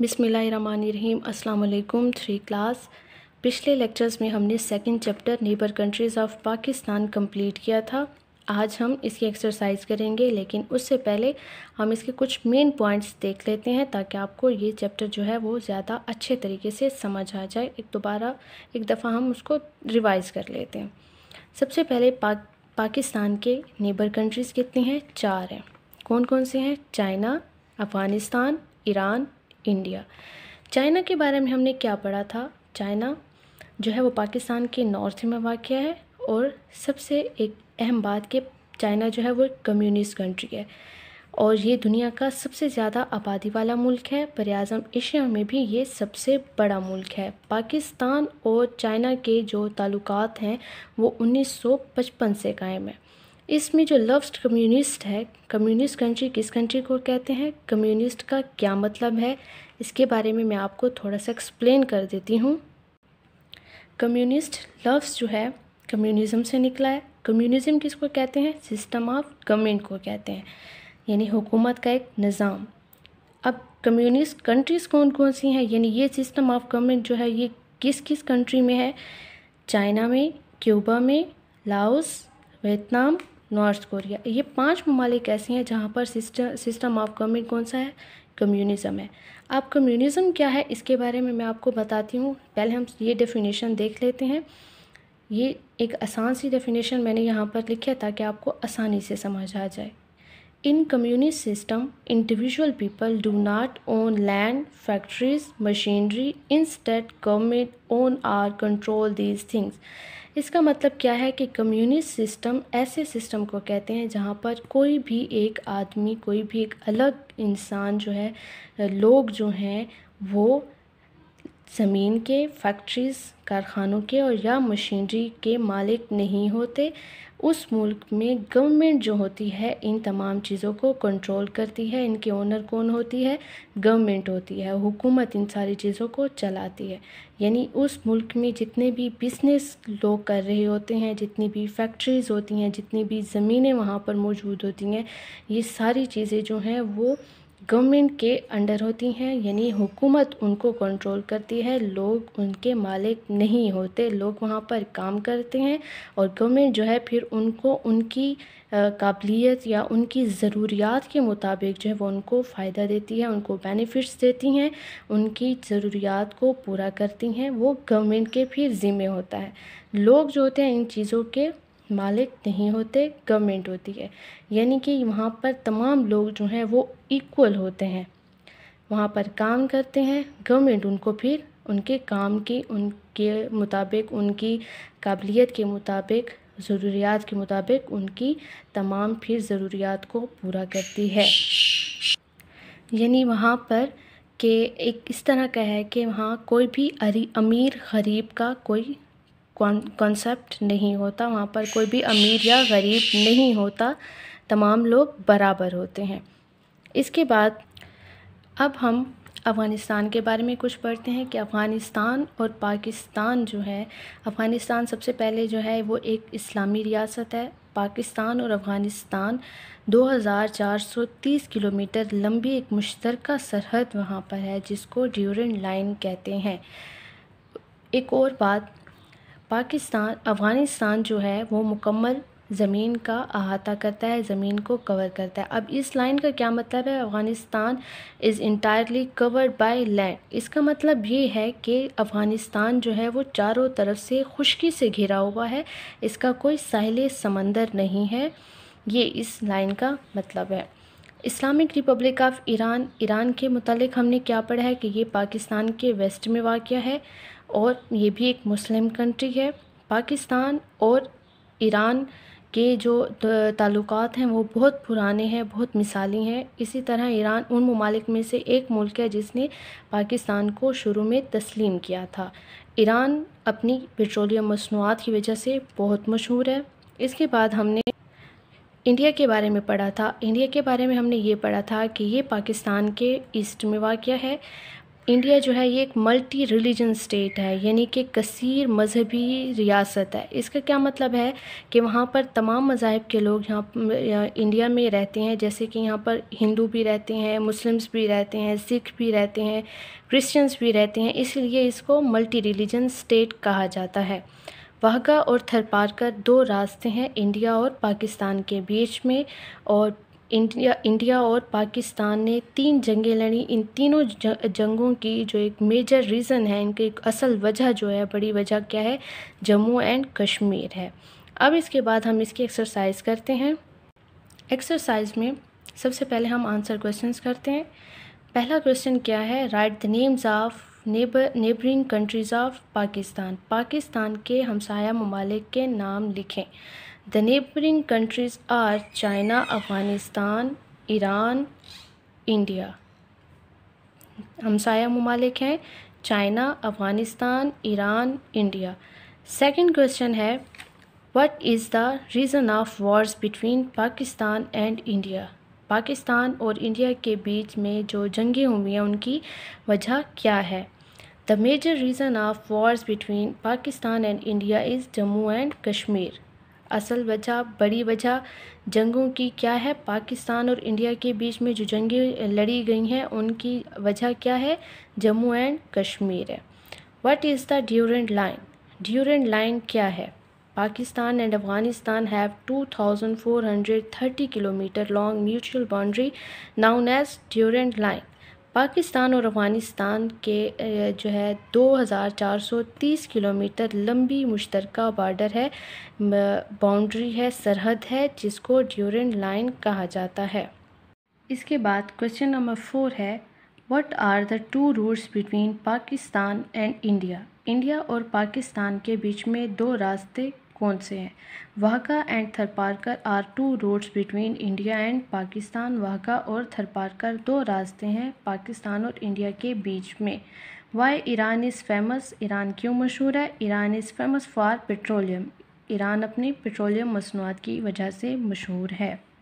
बिसमीम अल्लाम three class पिछले लेक्चर्स में हमने second chapter neighbour countries of Pakistan complete किया था आज हम इसकी एक्सरसाइज करेंगे लेकिन उससे पहले हम इसके कुछ मेन पॉइंट्स देख लेते हैं ताकि आपको ये चैप्टर जो है वो ज़्यादा अच्छे तरीके से समझ आ जाए एक दोबारा एक दफ़ा हम उसको रिवाइज़ कर लेते हैं सबसे पहले पाक पाकिस्तान के नेबर कंट्रीज़ कितनी हैं चार हैं कौन कौन से हैं China Afghanistan Iran India China के बारे में हमने क्या पढ़ा था चाइना जो है वो पाकिस्तान के नॉर्थ में वाक़ है और सबसे एक अहम बात कि चाइना जो है वो कम्युनिस्ट कंट्री है और ये दुनिया का सबसे ज़्यादा आबादी वाला मुल्क है पर अज़म एशिया में भी ये सबसे बड़ा मुल्क है पाकिस्तान और चाइना के जो ताल्लुकात हैं वो 1955 से कायम है इसमें जो लफ्ज़ कम्युनिस्ट है कम्युनिस्ट कंट्री किस कंट्री को कहते हैं कम्युनिस्ट का क्या मतलब है इसके बारे में मैं आपको थोड़ा सा एक्सप्लेन कर देती हूँ कम्युनिस्ट लफ्ज़ जो है कम्युनिज़म से निकला है कम्युनिज़म किसको कहते हैं सिस्टम ऑफ गवर्नमेंट को कहते हैं यानी हुकूमत का एक निज़ाम अब कम्युनिस्ट कंट्रीज़ कौन कौन सी हैं यानी ये सिस्टम ऑफ गवर्नमेंट जो है ये किस किस कंट्री में है चाइना में क्यूबा में लाओस वियतनाम नॉर्थ कोरिया ये पांच ममालिक ऐसे हैं जहाँ पर सिस्टम सिस्टम ऑफ गवर्नमेंट कौन सा है कम्युनिज्म है अब कम्युनिज़म क्या है इसके बारे में मैं आपको बताती हूँ पहले हम ये डेफिनेशन देख लेते हैं ये एक आसान सी डेफिनेशन मैंने यहाँ पर लिखी है ताकि आपको आसानी से समझ आ जाए In communist system, individual people do not own land, factories, machinery. Instead, government own or control these things. इसका मतलब क्या है कि कम्युनिस्ट सिस्टम ऐसे सिस्टम को कहते हैं जहाँ पर कोई भी एक आदमी कोई भी एक अलग इंसान जो है लोग जो हैं वो ज़मीन के फैक्ट्रीज़ कारखानों के और या मशीनरी के मालिक नहीं होते उस मुल्क में गवर्नमेंट जो होती है इन तमाम चीज़ों को कंट्रोल करती है इनके ओनर कौन होती है गवर्नमेंट होती है हुकूमत इन सारी चीज़ों को चलाती है यानी उस मुल्क में जितने भी बिजनेस लोग कर रहे होते हैं जितनी भी फैक्ट्रीज़ होती हैं जितनी भी ज़मीनें वहाँ पर मौजूद होती हैं ये सारी चीज़ें जो हैं वो गवर्नमेंट के अंडर होती हैं यानी हुकूमत उनको कंट्रोल करती है लोग उनके मालिक नहीं होते लोग वहाँ पर काम करते हैं और गवर्नमेंट जो है फिर उनको उनकी काबिलियत या उनकी ज़रूरियात के मुताबिक जो है वो उनको फ़ायदा देती है उनको बेनिफिट्स देती हैं उनकी ज़रूरियात को पूरा करती हैं वो गवर्नमेंट के फिर ज़िम्मे होता है लोग जो होते हैं इन चीज़ों के मालिक नहीं होते गवर्नमेंट होती है यानी कि वहाँ पर तमाम लोग जो हैं वो इक्वल होते हैं वहाँ पर काम करते हैं गवर्नमेंट उनको फिर उनके काम की उनके मुताबिक उनकी काबिलियत के मुताबिक ज़रूरियात के मुताबिक उनकी तमाम फिर ज़रूरियात को पूरा करती है यानी वहाँ पर के एक इस तरह का है कि वहाँ कोई भी अमीर गरीब का कोई कॉन्सेप्ट नहीं होता वहाँ पर कोई भी अमीर या गरीब नहीं होता तमाम लोग बराबर होते हैं इसके बाद अब हम अफ़गानिस्तान के बारे में कुछ पढ़ते हैं कि अफ़गानिस्तान और पाकिस्तान जो है अफ़गानिस्तान सबसे पहले जो है वो एक इस्लामी रियासत है पाकिस्तान और अफ़गानिस्तान 2430 किलोमीटर लंबी एक मुश्तरक सरहद वहाँ पर है जिसको ड्यूरन लाइन कहते हैं एक और बात पाकिस्तान अफ़गानिस्तान जो है वो मुकम्मल ज़मीन का अहाता करता है ज़मीन को कवर करता है अब इस लाइन का क्या मतलब है Afghanistan is entirely covered by land इसका मतलब ये है कि अफ़गानिस्तान जो है वो चारों तरफ से खुशकी से घिरा हुआ है इसका कोई साहिल समंदर नहीं है ये इस लाइन का मतलब है Islamic Republic of Iran Iran के मतलब हमने क्या पढ़ा है कि ये पाकिस्तान के वेस्ट में वाक़ है और ये भी एक मुस्लिम कंट्री है पाकिस्तान और ईरान के जो ताल्लुक़ हैं वो बहुत पुराने हैं बहुत मिसाली हैं इसी तरह ईरान उन ममालिक में से एक मुल्क है जिसने पाकिस्तान को शुरू में तस्लीम किया था ईरान अपनी पेट्रोलियम मसनूआत की वजह से बहुत मशहूर है इसके बाद हमने इंडिया के बारे में पढ़ा था इंडिया के बारे में हमने ये पढ़ा था कि ये पाकिस्तान के ईस्ट में वाक़ है इंडिया जो है ये एक मल्टी रिलीजन स्टेट है यानी कि कसीर मजहबी रियासत है इसका क्या मतलब है कि वहाँ पर तमाम मज़ाहब के लोग यहाँ इंडिया में रहते हैं जैसे कि यहाँ पर हिंदू भी रहते हैं मुस्लिम्स भी रहते हैं सिख भी रहते हैं क्रिश्चियंस भी रहते हैं इसलिए इसको मल्टी रिलीजन स्टेट कहा जाता है वाहगा और थरपारकर दो रास्ते हैं इंडिया और पाकिस्तान के बीच में और इंडिया इंडिया और पाकिस्तान ने तीन जंगें लड़ी इन तीनों जंगों की जो एक मेजर रीज़न है इनकी एक असल वजह जो है बड़ी वजह क्या है जम्मू एंड कश्मीर है अब इसके बाद हम इसकी एक्सरसाइज करते हैं एक्सरसाइज में सबसे पहले हम आंसर क्वेश्चंस करते हैं पहला क्वेश्चन क्या है write the names of neighbour neighbouring countries of Pakistan Pakistan के हमसाया ममालिक के नाम लिखें the neighbouring countries are China Afghanistan Iran India हमसाया ममालिक हैं China Afghanistan Iran India second question है what is the reason of wars between Pakistan and India Pakistan और इंडिया के बीच में जो जंगें हुई हैं उनकी वजह क्या है the major reason of wars between Pakistan and India is Jammu and Kashmir असल वजह बड़ी वजह जंगों की क्या है पाकिस्तान और इंडिया के बीच में जो जंगें लड़ी गई हैं उनकी वजह क्या है जम्मू एंड कश्मीर है what is the Durand line Durand line क्या है Pakistan and Afghanistan have 2,430 kilometre long mutual boundary known as Durand line Pakistan और अफ़गानिस्तान के जो है 2430 किलोमीटर लंबी मुश्तरक बार्डर है बाउंड्री है सरहद है जिसको ड्यूरेंट लाइन कहा जाता है इसके बाद क्वेश्चन नंबर फोर है what are the two routes between Pakistan and India India और पाकिस्तान के बीच में दो रास्ते कौन से हैं Wagah and Tharparkar are two roads between India and Pakistan Wagah और थरपारकर दो रास्ते हैं पाकिस्तान और इंडिया के बीच में why Iran is famous Iran क्यों मशहूर है Iran is famous for petroleum Iran अपनी पेट्रोलियम मसनूआत की वजह से मशहूर है